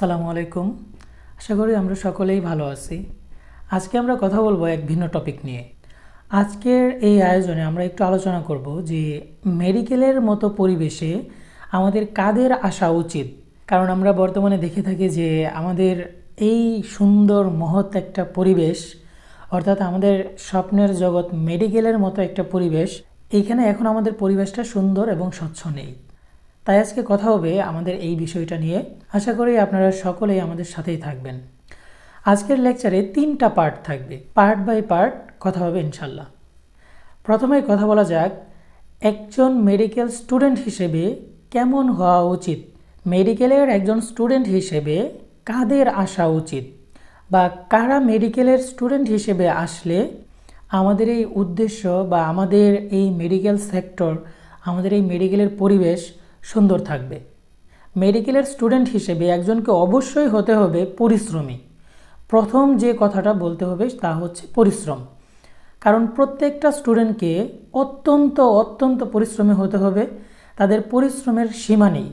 আসসালামু আলাইকুম আশা করি আমরা সকলেই ভালো আছি আজকে আমরা কথা বলবো এক ভিন্ন টপিক নিয়ে আজকের এই আয়োজনে আমরা একটু আলোচনা করব যে মেডিকেলের মতো পরিবেশে আমাদের কাদের আসা উচিত কারণ আমরা বর্তমানে দেখে থাকি যে আমাদের এই সুন্দর মহৎ একটা পরিবেশ অর্থাৎ আমাদের স্বপ্নের জগৎ মেডিকেলের মতো একটা পরিবেশ এইখানে এখন আমাদের পরিবেশটা সুন্দর এবং স্বচ্ছ নেই তাই আজকে কথা হবে আমাদের এই বিষয়টা নিয়ে আশা করি আপনারা সকলেই আমাদের সাথেই থাকবেন আজকের লেকচারে তিনটা পার্ট থাকবে পার্ট বাই পার্ট কথা হবে ইনশাল্লাহ প্রথমে কথা বলা যাক একজন মেডিকেল স্টুডেন্ট হিসেবে কেমন হওয়া উচিত মেডিকেলের একজন স্টুডেন্ট হিসেবে কাদের আসা উচিত বা কারা মেডিকেলের স্টুডেন্ট হিসেবে আসলে আমাদের এই উদ্দেশ্য বা আমাদের এই মেডিকেল সেক্টর আমাদের এই মেডিকেলের পরিবেশ সুন্দর থাকবে মেডিকেলের স্টুডেন্ট হিসেবে একজনকে অবশ্যই হতে হবে পরিশ্রমী প্রথম যে কথাটা বলতে হবে তা হচ্ছে পরিশ্রম কারণ প্রত্যেকটা স্টুডেন্টকে অত্যন্ত অত্যন্ত পরিশ্রমী হতে হবে তাদের পরিশ্রমের সীমা নেই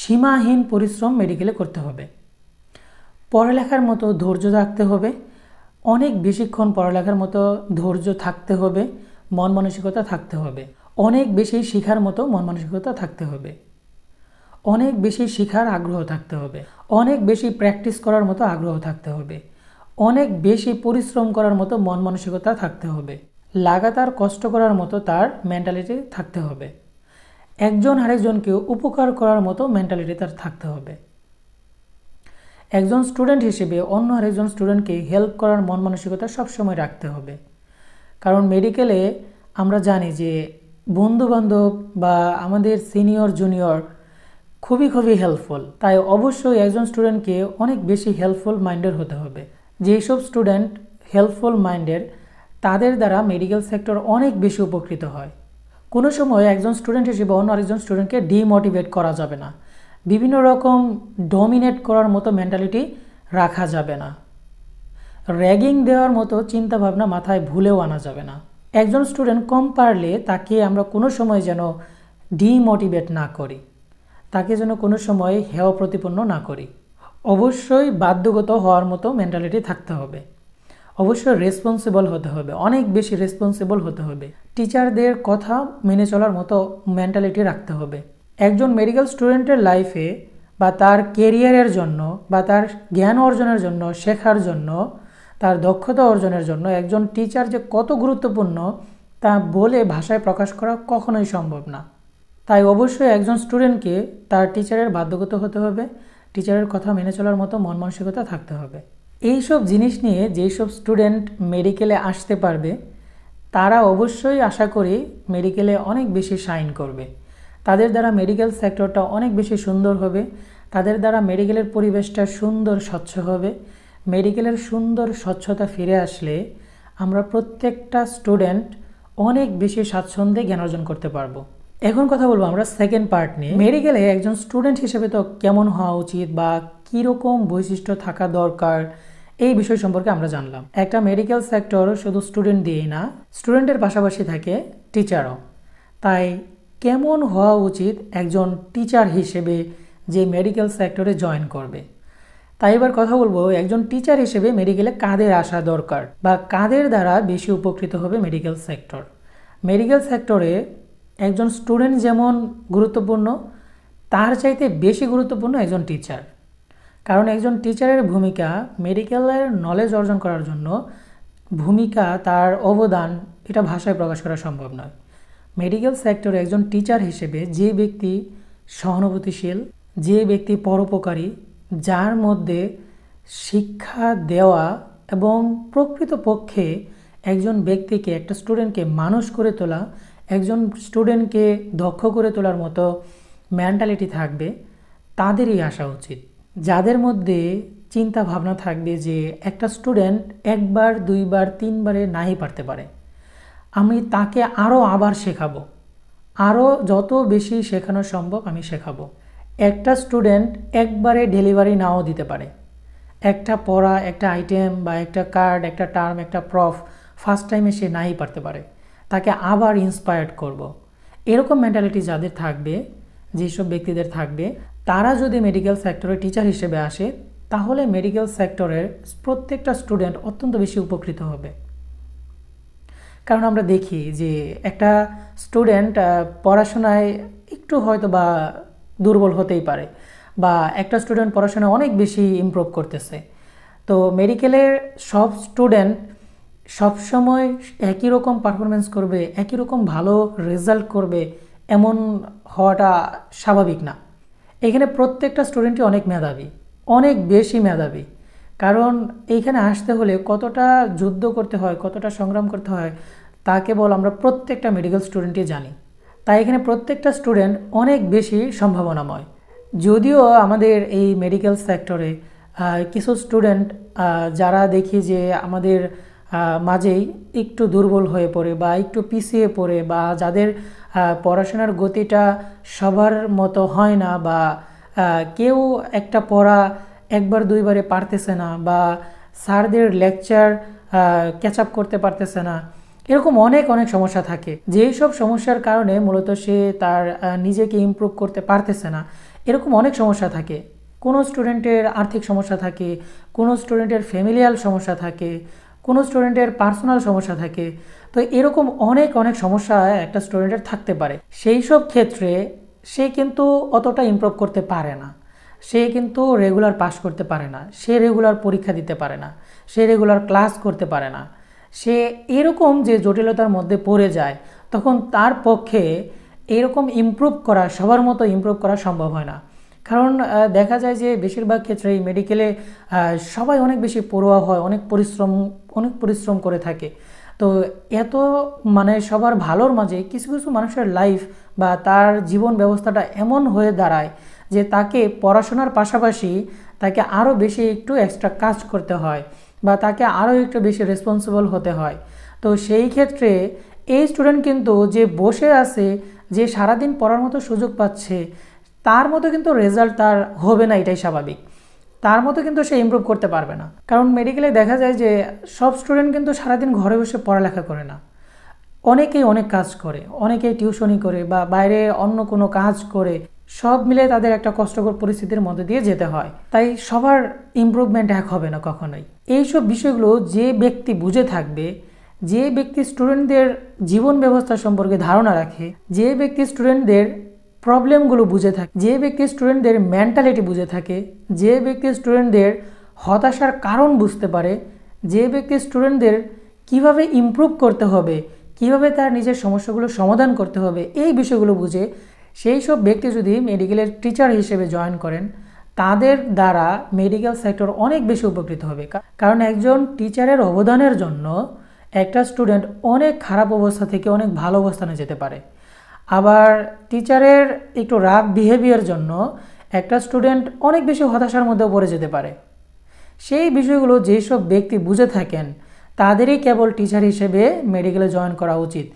সীমাহীন পরিশ্রম মেডিকেলে করতে হবে পড়ালেখার মতো ধৈর্য থাকতে হবে অনেক বেশিক্ষণ পড়ালেখার মতো ধৈর্য থাকতে হবে মন মানসিকতা থাকতে হবে অনেক বেশি শেখার মতো মন মানসিকতা থাকতে হবে অনেক বেশি শেখার আগ্রহ থাকতে হবে অনেক বেশি প্র্যাকটিস করার মতো আগ্রহ থাকতে হবে অনেক বেশি পরিশ্রম করার মতো মন মানসিকতা থাকতে হবে লাগাতার কষ্ট করার মতো তার মেন্টালিটি থাকতে হবে একজন আরেকজনকে উপকার করার মতো মেন্টালিটি তার থাকতে হবে একজন স্টুডেন্ট হিসেবে অন্য আরেকজন স্টুডেন্টকে হেল্প করার মন মানসিকতা সবসময় রাখতে হবে কারণ মেডিকেলে আমরা জানি যে বন্ধুবান্ধব বা আমাদের সিনিয়র জুনিয়র খুবই খুবই হেল্পফুল তাই অবশ্যই একজন স্টুডেন্টকে অনেক বেশি হেল্পফুল মাইন্ডের হতে হবে যেসব স্টুডেন্ট হেল্পফুল মাইন্ডের তাদের দ্বারা মেডিকেল সেক্টর অনেক বেশি উপকৃত হয় কোনো সময় একজন স্টুডেন্ট হিসেবে অন্য আরেকজন স্টুডেন্টকে ডিমোটিভেট করা যাবে না বিভিন্ন রকম ডমিনেট করার মতো মেন্টালিটি রাখা যাবে না র্যাগিং দেওয়ার মতো চিন্তাভাবনা মাথায় ভুলেও আনা যাবে না একজন স্টুডেন্ট কম পারলে তাকে আমরা কোনো সময় যেন ডিমোটিভেট না করি তাকে যেন কোনো সময় হেয় প্রতিপন্ন না করি অবশ্যই বাধ্যগত হওয়ার মতো মেন্টালিটি থাকতে হবে অবশ্যই রেসপন্সিবল হতে হবে অনেক বেশি রেসপন্সিবল হতে হবে টিচারদের কথা মেনে চলার মতো মেন্টালিটি রাখতে হবে একজন মেডিকেল স্টুডেন্টের লাইফে বা তার কেরিয়ারের জন্য বা তার জ্ঞান অর্জনের জন্য শেখার জন্য তার দক্ষতা অর্জনের জন্য একজন টিচার যে কত গুরুত্বপূর্ণ তা বলে ভাষায় প্রকাশ করা কখনোই সম্ভব না তাই অবশ্যই একজন স্টুডেন্টকে তার টিচারের বাধ্যগত হতে হবে টিচারের কথা মেনে চলার মতো মন মানসিকতা থাকতে হবে এই সব জিনিস নিয়ে যেই সব স্টুডেন্ট মেডিকেলে আসতে পারবে তারা অবশ্যই আশা করি মেডিকেলে অনেক বেশি সাইন করবে তাদের দ্বারা মেডিকেল সেক্টরটা অনেক বেশি সুন্দর হবে তাদের দ্বারা মেডিকেলের পরিবেশটা সুন্দর স্বচ্ছ হবে মেডিকেলের সুন্দর স্বচ্ছতা ফিরে আসলে আমরা প্রত্যেকটা স্টুডেন্ট অনেক বেশি স্বাচ্ছন্দ্যে জ্ঞান অর্জন করতে পারবো এখন কথা বলবো আমরা সেকেন্ড পার্ট নিয়ে মেডিকেলে একজন স্টুডেন্ট হিসেবে তো কেমন হওয়া উচিত বা কীরকম বৈশিষ্ট্য থাকা দরকার এই বিষয় সম্পর্কে আমরা জানলাম একটা মেডিকেল সেক্টর শুধু স্টুডেন্ট দিয়েই না স্টুডেন্টের পাশাপাশি থাকে টিচারও তাই কেমন হওয়া উচিত একজন টিচার হিসেবে যে মেডিকেল সেক্টরে জয়েন করবে তাই এবার কথা বলবো একজন টিচার হিসেবে মেডিকেলে কাদের আসা দরকার বা কাদের দ্বারা বেশি উপকৃত হবে মেডিকেল সেক্টর মেডিকেল সেক্টরে একজন স্টুডেন্ট যেমন গুরুত্বপূর্ণ তার চাইতে বেশি গুরুত্বপূর্ণ একজন টিচার কারণ একজন টিচারের ভূমিকা মেডিকেলের নলেজ অর্জন করার জন্য ভূমিকা তার অবদান এটা ভাষায় প্রকাশ করা সম্ভব নয় মেডিকেল সেক্টরে একজন টিচার হিসেবে যে ব্যক্তি সহানুভূতিশীল যে ব্যক্তি পরোপকারী যার মধ্যে শিক্ষা দেওয়া এবং প্রকৃতপক্ষে একজন ব্যক্তিকে একটা স্টুডেন্টকে মানুষ করে তোলা একজন স্টুডেন্টকে দক্ষ করে তোলার মতো মেন্টালিটি থাকবে তাদেরই আসা উচিত যাদের মধ্যে চিন্তা ভাবনা থাকবে যে একটা স্টুডেন্ট একবার দুইবার তিনবারে নাই পারতে পারে আমি তাকে আরও আবার শেখাবো আরও যত বেশি শেখানো সম্ভব আমি শেখাবো একটা স্টুডেন্ট একবারে ডেলিভারি নাও দিতে পারে একটা পড়া একটা আইটেম বা একটা কার্ড একটা টার্ম একটা প্রফ ফার্স্ট টাইমে সে নাই পারতে পারে তাকে আবার ইন্সপায়ার্ড করব। এরকম মেন্টালিটি যাদের থাকবে যেসব ব্যক্তিদের থাকবে তারা যদি মেডিকেল সেক্টরে টিচার হিসেবে আসে তাহলে মেডিকেল সেক্টরের প্রত্যেকটা স্টুডেন্ট অত্যন্ত বেশি উপকৃত হবে কারণ আমরা দেখি যে একটা স্টুডেন্ট পড়াশোনায় একটু হয়তো বা দুর্বল হতেই পারে বা একটা স্টুডেন্ট পড়াশোনা অনেক বেশি ইমপ্রুভ করতেছে তো মেডিকেলের সব স্টুডেন্ট সবসময় একই রকম পারফরমেন্স করবে একই রকম ভালো রেজাল্ট করবে এমন হওয়াটা স্বাভাবিক না এখানে প্রত্যেকটা স্টুডেন্টই অনেক মেধাবী অনেক বেশি মেধাবী কারণ এইখানে আসতে হলে কতটা যুদ্ধ করতে হয় কতটা সংগ্রাম করতে হয় তা কেবল আমরা প্রত্যেকটা মেডিকেল স্টুডেন্টই জানি তাই এখানে প্রত্যেকটা স্টুডেন্ট অনেক বেশি সম্ভাবনাময় যদিও আমাদের এই মেডিকেল সেক্টরে কিছু স্টুডেন্ট যারা দেখি যে আমাদের মাঝেই একটু দুর্বল হয়ে পড়ে বা একটু পিছিয়ে পড়ে বা যাদের পড়াশোনার গতিটা সবার মতো হয় না বা কেউ একটা পড়া একবার দুইবারে পারতেছে না বা স্যারদের লেকচার ক্যাচ আপ করতে পারতেছে না এরকম অনেক অনেক সমস্যা থাকে যেই সব সমস্যার কারণে মূলত সে তার নিজেকে ইম্প্রুভ করতে পারতেছে না এরকম অনেক সমস্যা থাকে কোনো স্টুডেন্টের আর্থিক সমস্যা থাকে কোনো স্টুডেন্টের ফ্যামিলিয়াল সমস্যা থাকে কোনো স্টুডেন্টের পার্সোনাল সমস্যা থাকে তো এরকম অনেক অনেক সমস্যা একটা স্টুডেন্টের থাকতে পারে সেই সব ক্ষেত্রে সে কিন্তু অতটা ইম্প্রুভ করতে পারে না সে কিন্তু রেগুলার পাস করতে পারে না সে রেগুলার পরীক্ষা দিতে পারে না সে রেগুলার ক্লাস করতে পারে না সে এরকম যে জটিলতার মধ্যে পড়ে যায় তখন তার পক্ষে এরকম ইমপ্রুভ করা সবার মতো ইমপ্রুভ করা সম্ভব হয় না কারণ দেখা যায় যে বেশিরভাগ ক্ষেত্রে এই মেডিকেলে সবাই অনেক বেশি পড়ুয়া হয় অনেক পরিশ্রম অনেক পরিশ্রম করে থাকে তো এত মানে সবার ভালোর মাঝে কিছু কিছু মানুষের লাইফ বা তার জীবন ব্যবস্থাটা এমন হয়ে দাঁড়ায় যে তাকে পড়াশোনার পাশাপাশি তাকে আরও বেশি একটু এক্সট্রা কাজ করতে হয় বা তাকে আরও একটু বেশি রেসপন্সিবল হতে হয় তো সেই ক্ষেত্রে এই স্টুডেন্ট কিন্তু যে বসে আছে যে সারাদিন পড়ার মতো সুযোগ পাচ্ছে তার মতো কিন্তু রেজাল্ট তার হবে না এটাই স্বাভাবিক তার মতো কিন্তু সে ইম্প্রুভ করতে পারবে না কারণ মেডিকেলে দেখা যায় যে সব স্টুডেন্ট কিন্তু সারাদিন ঘরে বসে পড়ালেখা করে না অনেকেই অনেক কাজ করে অনেকেই টিউশনি করে বা বাইরে অন্য কোনো কাজ করে সব মিলে তাদের একটা কষ্টকর পরিস্থিতির মধ্যে দিয়ে যেতে হয় তাই সবার ইম্প্রুভমেন্ট এক হবে না কখনোই এইসব বিষয়গুলো যে ব্যক্তি বুঝে থাকবে যে ব্যক্তি স্টুডেন্টদের জীবন ব্যবস্থা সম্পর্কে ধারণা রাখে যে ব্যক্তি স্টুডেন্টদের প্রবলেমগুলো বুঝে থাকে যে ব্যক্তি স্টুডেন্টদের মেন্টালিটি বুঝে থাকে যে ব্যক্তি স্টুডেন্টদের হতাশার কারণ বুঝতে পারে যে ব্যক্তি স্টুডেন্টদের কিভাবে ইম্প্রুভ করতে হবে কিভাবে তার নিজের সমস্যাগুলো সমাধান করতে হবে এই বিষয়গুলো বুঝে সেই সব ব্যক্তি যদি মেডিকেলের টিচার হিসেবে জয়েন করেন তাদের দ্বারা মেডিকেল সেক্টর অনেক বেশি উপকৃত হবে কারণ একজন টিচারের অবদানের জন্য একটা স্টুডেন্ট অনেক খারাপ অবস্থা থেকে অনেক ভালো অবস্থানে যেতে পারে আবার টিচারের একটু রাগ বিহেভিয়ার জন্য একটা স্টুডেন্ট অনেক বেশি হতাশার মধ্যেও পড়ে যেতে পারে সেই বিষয়গুলো যেসব ব্যক্তি বুঝে থাকেন তাদেরই কেবল টিচার হিসেবে মেডিকেলে জয়েন করা উচিত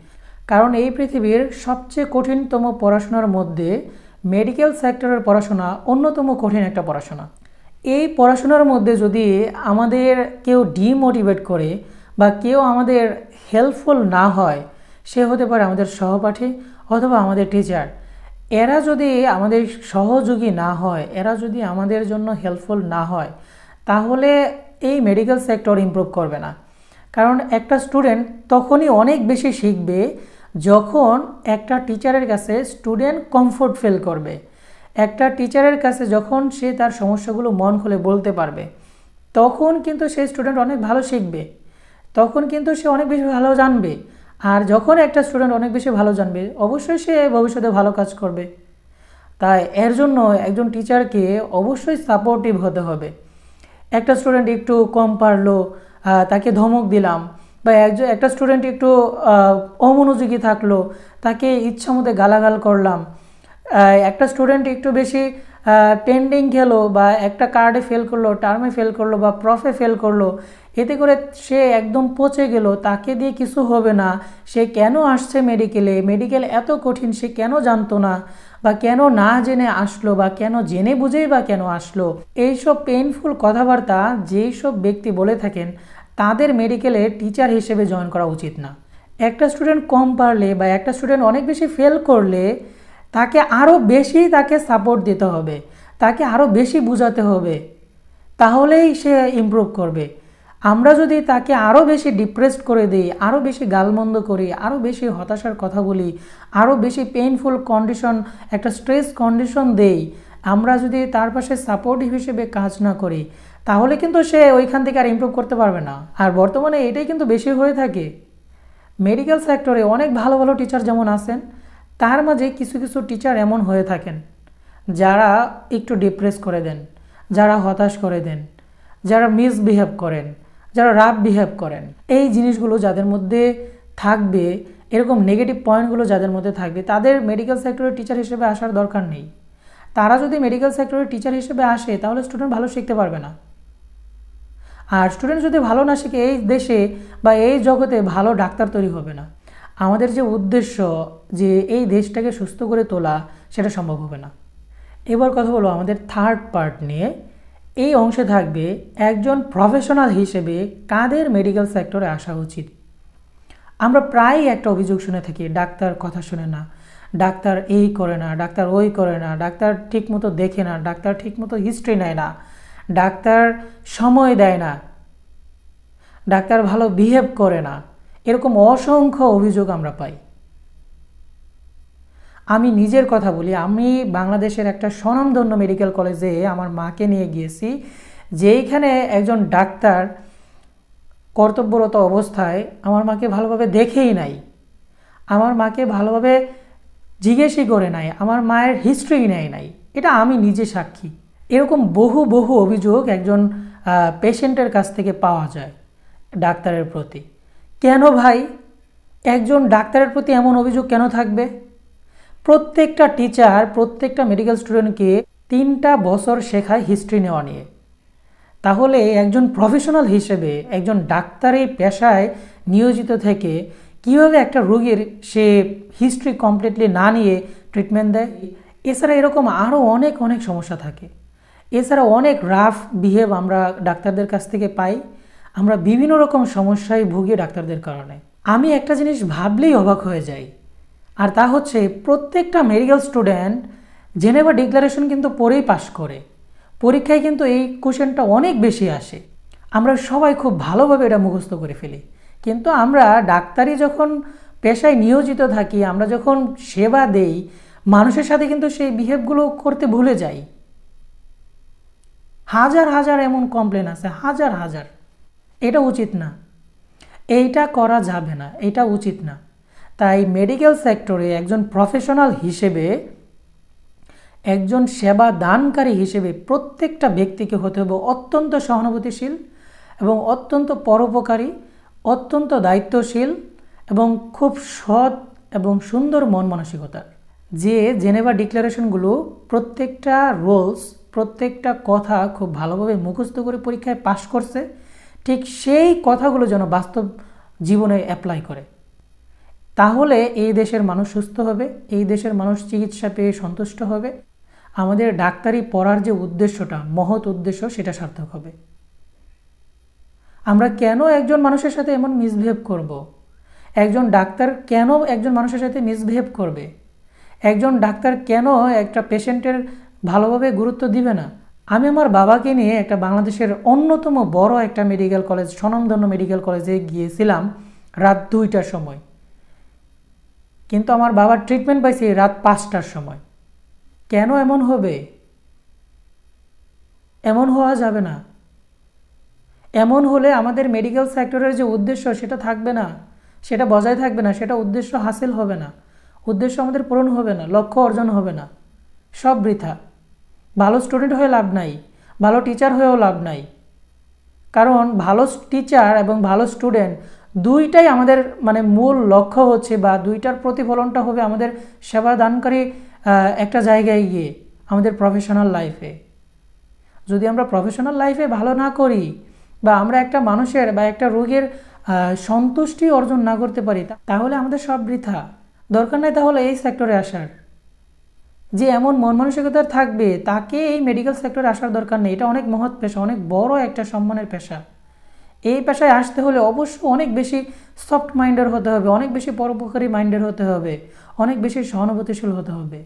কারণ এই পৃথিবীর সবচেয়ে কঠিনতম পড়াশোনার মধ্যে মেডিকেল সেক্টরের পড়াশোনা অন্যতম কঠিন একটা পড়াশোনা এই পড়াশোনার মধ্যে যদি আমাদের কেউ ডিমোটিভেট করে বা কেউ আমাদের হেল্পফুল না হয় সে হতে পারে আমাদের সহপাঠী অথবা আমাদের টিচার এরা যদি আমাদের সহযোগী না হয় এরা যদি আমাদের জন্য হেল্পফুল না হয় তাহলে এই মেডিকেল সেক্টর ইম্প্রুভ করবে না কারণ একটা স্টুডেন্ট তখনই অনেক বেশি শিখবে যখন একটা টিচারের কাছে স্টুডেন্ট কমফোর্ট ফিল করবে একটা টিচারের কাছে যখন সে তার সমস্যাগুলো মন খুলে বলতে পারবে তখন কিন্তু সেই স্টুডেন্ট অনেক ভালো শিখবে তখন কিন্তু সে অনেক বেশি ভালো জানবে আর যখন একটা স্টুডেন্ট অনেক বেশি ভালো জানবে অবশ্যই সে ভবিষ্যতে ভালো কাজ করবে তাই এর জন্য একজন টিচারকে অবশ্যই সাপোর্টিভ হতে হবে একটা স্টুডেন্ট একটু কম পারলো তাকে ধমক দিলাম বা একজন একটা স্টুডেন্ট একটু অমনোযোগী থাকলো তাকে ইচ্ছা মতো গালাগাল করলাম একটা স্টুডেন্ট একটু বেশি পেন্ডিং খেলো বা একটা কার্ডে ফেল করলো টার্মে ফেল করলো বা প্রফে ফেল করলো এতে করে সে একদম পচে গেল তাকে দিয়ে কিছু হবে না সে কেন আসছে মেডিকেলে মেডিকেল এত কঠিন সে কেন জানতো না বা কেন না জেনে আসলো বা কেন জেনে বুঝেই বা কেন আসলো এইসব পেইনফুল কথাবার্তা যেই সব ব্যক্তি বলে থাকেন তাদের মেডিকেলে টিচার হিসেবে জয়েন করা উচিত না একটা স্টুডেন্ট কম পারলে বা একটা স্টুডেন্ট অনেক বেশি ফেল করলে তাকে আরও বেশি তাকে সাপোর্ট দিতে হবে তাকে আরও বেশি বোঝাতে হবে তাহলেই সে ইম্প্রুভ করবে আমরা যদি তাকে আরও বেশি ডিপ্রেসড করে দিই আরও বেশি গালমন্দ করি আরও বেশি হতাশার কথা বলি আরও বেশি পেইনফুল কন্ডিশন একটা স্ট্রেস কন্ডিশন দেই আমরা যদি তার পাশে সাপোর্ট হিসেবে কাজ না করি তাহলে কিন্তু সে ওইখান থেকে আর ইমপ্রুভ করতে পারবে না আর বর্তমানে এটাই কিন্তু বেশি হয়ে থাকে মেডিকেল সেক্টরে অনেক ভালো ভালো টিচার যেমন আছেন তার মাঝে কিছু কিছু টিচার এমন হয়ে থাকেন যারা একটু ডিপ্রেস করে দেন যারা হতাশ করে দেন যারা মিসবিহেভ করেন যারা রাফ বিহেভ করেন এই জিনিসগুলো যাদের মধ্যে থাকবে এরকম নেগেটিভ পয়েন্টগুলো যাদের মধ্যে থাকবে তাদের মেডিকেল সেক্টরের টিচার হিসেবে আসার দরকার নেই তারা যদি মেডিকেল সেক্টরের টিচার হিসেবে আসে তাহলে স্টুডেন্ট ভালো শিখতে পারবে না আর স্টুডেন্ট যদি ভালো না শিখে এই দেশে বা এই জগতে ভালো ডাক্তার তৈরি হবে না আমাদের যে উদ্দেশ্য যে এই দেশটাকে সুস্থ করে তোলা সেটা সম্ভব হবে না এবার কথা বলো আমাদের থার্ড পার্ট নিয়ে এই অংশে থাকবে একজন প্রফেশনাল হিসেবে কাদের মেডিকেল সেক্টরে আসা উচিত আমরা প্রায়ই একটা অভিযোগ শুনে থাকি ডাক্তার কথা শুনে না ডাক্তার এই করে না ডাক্তার ওই করে না ডাক্তার ঠিকমতো দেখে না ডাক্তার ঠিকমতো হিস্ট্রি নেয় না ডাক্তার সময় দেয় না ডাক্তার ভালো বিহেভ করে না এরকম অসংখ্য অভিযোগ আমরা পাই আমি নিজের কথা বলি আমি বাংলাদেশের একটা স্বনামধন্য মেডিকেল কলেজে আমার মাকে নিয়ে গিয়েছি যেইখানে একজন ডাক্তার কর্তব্যরত অবস্থায় আমার মাকে ভালোভাবে দেখেই নাই আমার মাকে ভালোভাবে জিজ্ঞেসই করে নাই আমার মায়ের হিস্ট্রি নেয় নাই এটা আমি নিজে সাক্ষী এরকম বহু বহু অভিযোগ একজন পেশেন্টের কাছ থেকে পাওয়া যায় ডাক্তারের প্রতি কেন ভাই একজন ডাক্তারের প্রতি এমন অভিযোগ কেন থাকবে প্রত্যেকটা টিচার প্রত্যেকটা মেডিকেল স্টুডেন্টকে তিনটা বছর শেখায় হিস্ট্রি নেওয়া নিয়ে তাহলে একজন প্রফেশনাল হিসেবে একজন ডাক্তারের পেশায় নিয়োজিত থেকে কীভাবে একটা রোগীর সে হিস্ট্রি কমপ্লিটলি না নিয়ে ট্রিটমেন্ট দেয় এছাড়া এরকম আরও অনেক অনেক সমস্যা থাকে এছাড়া অনেক রাফ বিহেভ আমরা ডাক্তারদের কাছ থেকে পাই আমরা বিভিন্ন রকম সমস্যায় ভুগি ডাক্তারদের কারণে আমি একটা জিনিস ভাবলেই অবাক হয়ে যাই আর তা হচ্ছে প্রত্যেকটা মেডিকেল স্টুডেন্ট জেনেভা ডিক্লারেশন কিন্তু পড়েই পাশ করে পরীক্ষায় কিন্তু এই কোশ্চেনটা অনেক বেশি আসে আমরা সবাই খুব ভালোভাবে এটা মুখস্থ করে ফেলি কিন্তু আমরা ডাক্তারি যখন পেশায় নিয়োজিত থাকি আমরা যখন সেবা দেই মানুষের সাথে কিন্তু সেই বিহেভগুলো করতে ভুলে যাই হাজার হাজার এমন কমপ্লেন আছে হাজার হাজার এটা উচিত না এইটা করা যাবে না এটা উচিত না তাই মেডিকেল সেক্টরে একজন প্রফেশনাল হিসেবে একজন সেবা দানকারী হিসেবে প্রত্যেকটা ব্যক্তিকে হতে হবে অত্যন্ত সহানুভূতিশীল এবং অত্যন্ত পরোপকারী অত্যন্ত দায়িত্বশীল এবং খুব সৎ এবং সুন্দর মন মানসিকতার যে জেনেভা ডিক্লারেশনগুলো প্রত্যেকটা রোলস প্রত্যেকটা কথা খুব ভালোভাবে মুখস্থ করে পরীক্ষায় পাশ করছে ঠিক সেই কথাগুলো যেন বাস্তব জীবনে অ্যাপ্লাই করে তাহলে এই দেশের মানুষ সুস্থ হবে এই দেশের মানুষ চিকিৎসা পেয়ে সন্তুষ্ট হবে আমাদের ডাক্তারি পড়ার যে উদ্দেশ্যটা মহৎ উদ্দেশ্য সেটা সার্থক হবে আমরা কেন একজন মানুষের সাথে এমন মিসবিহেভ করব। একজন ডাক্তার কেন একজন মানুষের সাথে মিসবিহেভ করবে একজন ডাক্তার কেন একটা পেশেন্টের ভালোভাবে গুরুত্ব দিবে না আমি আমার বাবাকে নিয়ে একটা বাংলাদেশের অন্যতম বড় একটা মেডিকেল কলেজ স্বনামধন্য মেডিকেল কলেজে গিয়েছিলাম রাত দুইটার সময় কিন্তু আমার বাবার ট্রিটমেন্ট পাইছি রাত পাঁচটার সময় কেন এমন হবে এমন হওয়া যাবে না এমন হলে আমাদের মেডিকেল সেক্টরের যে উদ্দেশ্য সেটা থাকবে না সেটা বজায় থাকবে না সেটা উদ্দেশ্য হাসিল হবে না উদ্দেশ্য আমাদের পূরণ হবে না লক্ষ্য অর্জন হবে না সব বৃথা ভালো স্টুডেন্ট হয়ে লাভ নাই ভালো টিচার হয়েও লাভ নাই কারণ ভালো টিচার এবং ভালো স্টুডেন্ট দুইটাই আমাদের মানে মূল লক্ষ্য হচ্ছে বা দুইটার প্রতিফলনটা হবে আমাদের সেবা দানকারী একটা জায়গায় গিয়ে আমাদের প্রফেশনাল লাইফে যদি আমরা প্রফেশনাল লাইফে ভালো না করি বা আমরা একটা মানুষের বা একটা রোগের সন্তুষ্টি অর্জন না করতে পারি তাহলে আমাদের সব বৃথা দরকার নাই তাহলে এই সেক্টরে আসার যে এমন মন মানসিকতার থাকবে তাকে এই মেডিকেল সেক্টরে আসার দরকার নেই এটা অনেক মহৎ পেশা অনেক বড় একটা সম্মানের পেশা এই পেশায় আসতে হলে অবশ্যই অনেক বেশি সফট মাইন্ডের হতে হবে অনেক বেশি পরোপকারী মাইন্ডের হতে হবে অনেক বেশি সহানুভূতিশীল হতে হবে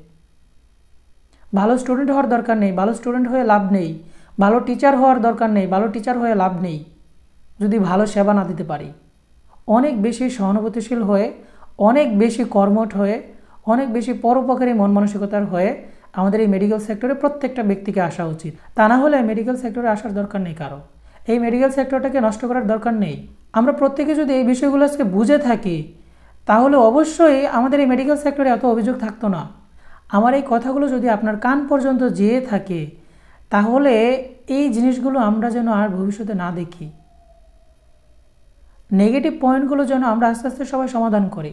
ভালো স্টুডেন্ট হওয়ার দরকার নেই ভালো স্টুডেন্ট হয়ে লাভ নেই ভালো টিচার হওয়ার দরকার নেই ভালো টিচার হয়ে লাভ নেই যদি ভালো সেবা না দিতে পারি অনেক বেশি সহানুভূতিশীল হয়ে অনেক বেশি কর্মঠ হয়ে অনেক বেশি পরোপকারী মন মানসিকতার হয়ে আমাদের এই মেডিকেল সেক্টরে প্রত্যেকটা ব্যক্তিকে আসা উচিত তা না হলে মেডিকেল সেক্টরে আসার দরকার নেই কারো এই মেডিকেল সেক্টরটাকে নষ্ট করার দরকার নেই আমরা প্রত্যেকে যদি এই বিষয়গুলো আজকে বুঝে থাকি তাহলে অবশ্যই আমাদের এই মেডিকেল সেক্টরে এত অভিযোগ থাকতো না আমার এই কথাগুলো যদি আপনার কান পর্যন্ত যেয়ে থাকে তাহলে এই জিনিসগুলো আমরা যেন আর ভবিষ্যতে না দেখি নেগেটিভ পয়েন্টগুলো যেন আমরা আস্তে আস্তে সবাই সমাধান করি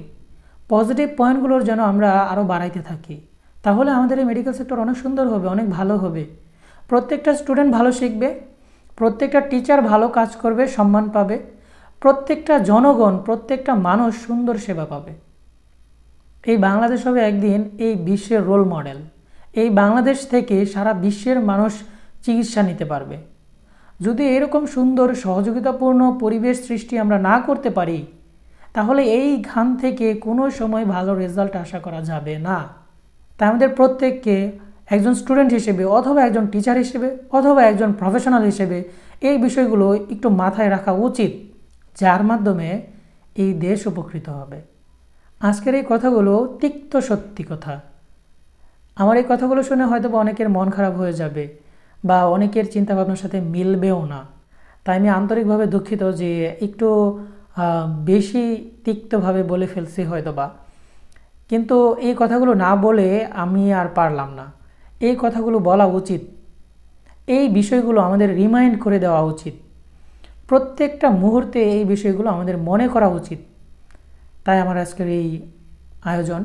পজিটিভ পয়েন্টগুলোর যেন আমরা আরও বাড়াইতে থাকি তাহলে আমাদের এই মেডিকেল সেক্টর অনেক সুন্দর হবে অনেক ভালো হবে প্রত্যেকটা স্টুডেন্ট ভালো শিখবে প্রত্যেকটা টিচার ভালো কাজ করবে সম্মান পাবে প্রত্যেকটা জনগণ প্রত্যেকটা মানুষ সুন্দর সেবা পাবে এই বাংলাদেশ হবে একদিন এই বিশ্বের রোল মডেল এই বাংলাদেশ থেকে সারা বিশ্বের মানুষ চিকিৎসা নিতে পারবে যদি এরকম সুন্দর সহযোগিতাপূর্ণ পরিবেশ সৃষ্টি আমরা না করতে পারি তাহলে এই ঘান থেকে কোনো সময় ভালো রেজাল্ট আশা করা যাবে না তাই আমাদের প্রত্যেককে একজন স্টুডেন্ট হিসেবে অথবা একজন টিচার হিসেবে অথবা একজন প্রফেশনাল হিসেবে এই বিষয়গুলো একটু মাথায় রাখা উচিত যার মাধ্যমে এই দেশ উপকৃত হবে আজকের এই কথাগুলো তিক্ত সত্যি কথা আমার এই কথাগুলো শুনে হয়তো বা অনেকের মন খারাপ হয়ে যাবে বা অনেকের চিন্তাভাবনার সাথে মিলবেও না তাই আমি আন্তরিকভাবে দুঃখিত যে একটু বেশি তিক্তভাবে বলে ফেলছি হয়তো বা কিন্তু এই কথাগুলো না বলে আমি আর পারলাম না এই কথাগুলো বলা উচিত এই বিষয়গুলো আমাদের রিমাইন্ড করে দেওয়া উচিত প্রত্যেকটা মুহূর্তে এই বিষয়গুলো আমাদের মনে করা উচিত তাই আমার আজকের এই আয়োজন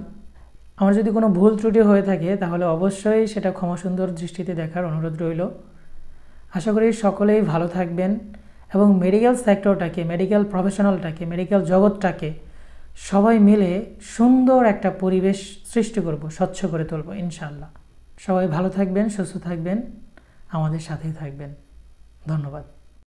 আমার যদি কোনো ভুল ত্রুটি হয়ে থাকে তাহলে অবশ্যই সেটা ক্ষমাসুন্দর দৃষ্টিতে দেখার অনুরোধ রইল আশা করি সকলেই ভালো থাকবেন এবং মেডিকেল সেক্টরটাকে মেডিকেল প্রফেশনালটাকে মেডিকেল জগৎটাকে সবাই মিলে সুন্দর একটা পরিবেশ সৃষ্টি করব স্বচ্ছ করে তুলব ইনশাল্লাহ সবাই ভালো থাকবেন সুস্থ থাকবেন আমাদের সাথেই থাকবেন ধন্যবাদ